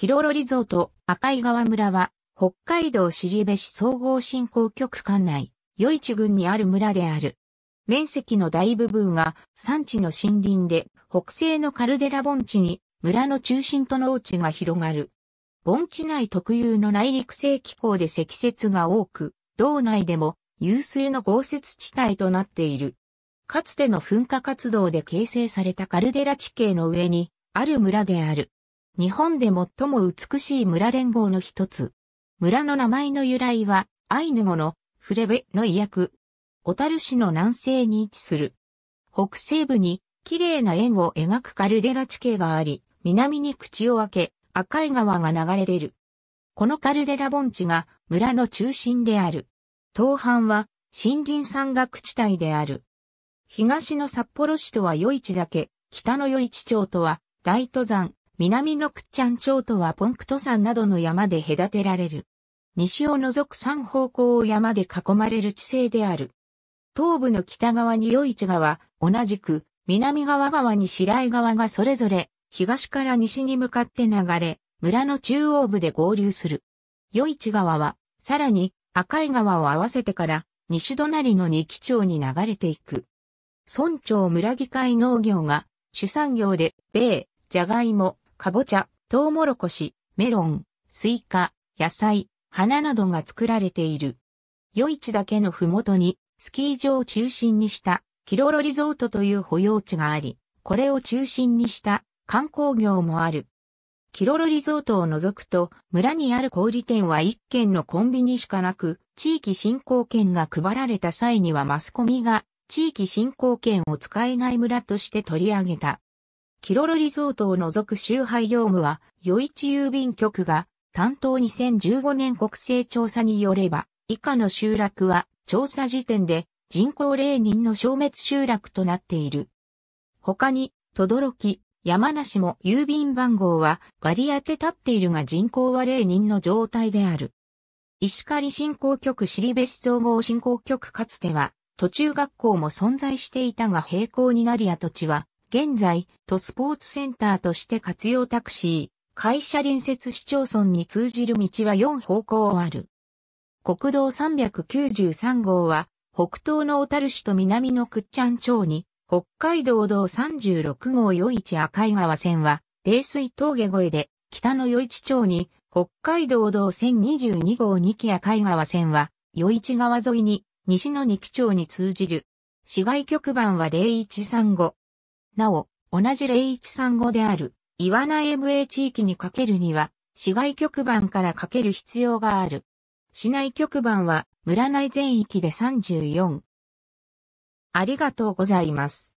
キロロリゾート、赤井川村は、北海道尻部市総合振興局管内、余市郡にある村である。面積の大部分が山地の森林で、北西のカルデラ盆地に、村の中心と農地が広がる。盆地内特有の内陸性気候で積雪が多く、道内でも有数の豪雪地帯となっている。かつての噴火活動で形成されたカルデラ地形の上に、ある村である。日本で最も美しい村連合の一つ。村の名前の由来は、アイヌ語のフレベの意訳。小樽市の南西に位置する。北西部に綺麗な円を描くカルデラ地形があり、南に口を開け、赤い川が流れ出る。このカルデラ盆地が村の中心である。東半は森林山岳地帯である。東の札幌市とは余市だけ、北の余市町とは大登山、南のクッチャン町とはポンクト山などの山で隔てられる。西を除く三方向を山で囲まれる地勢である。東部の北側に余市川、同じく南側側に白井川がそれぞれ東から西に向かって流れ、村の中央部で合流する。余市川は、さらに赤井川を合わせてから西隣の二木町に流れていく。村長村議会農業が主産業で、米、じゃがいも、かぼちゃ、トウモロコシ、メロン、スイカ、野菜、花などが作られている。余市だけのふもとに、スキー場を中心にした、キロロリゾートという保養地があり、これを中心にした観光業もある。キロロリゾートを除くと、村にある小売店は1軒のコンビニしかなく、地域振興券が配られた際にはマスコミが、地域振興券を使えない村として取り上げた。キロロリゾートを除く集配業務は、余市郵便局が担当2015年国勢調査によれば、以下の集落は調査時点で人口霊人の消滅集落となっている。他に、とどろき、山梨も郵便番号は割り当て立っているが人口は霊人の状態である。石狩振興局尻別総合振興局かつては、途中学校も存在していたが平行になり跡地は現在、都スポーツセンターとして活用タクシー、会社隣接市町村に通じる道は4方向ある。国道393号は、北東の小樽市と南の倶知安町に、北海道道36号余市赤井川線は、冷水峠越えで、北の余市町に、北海道道1022号2期赤井川線は、余市川沿いに、西の二木町に通じる。市外局番は0135、なお、同じ0一三五である、岩内 MA 地域にかけるには、市外局番からかける必要がある。市内局番は、村内全域で34。ありがとうございます。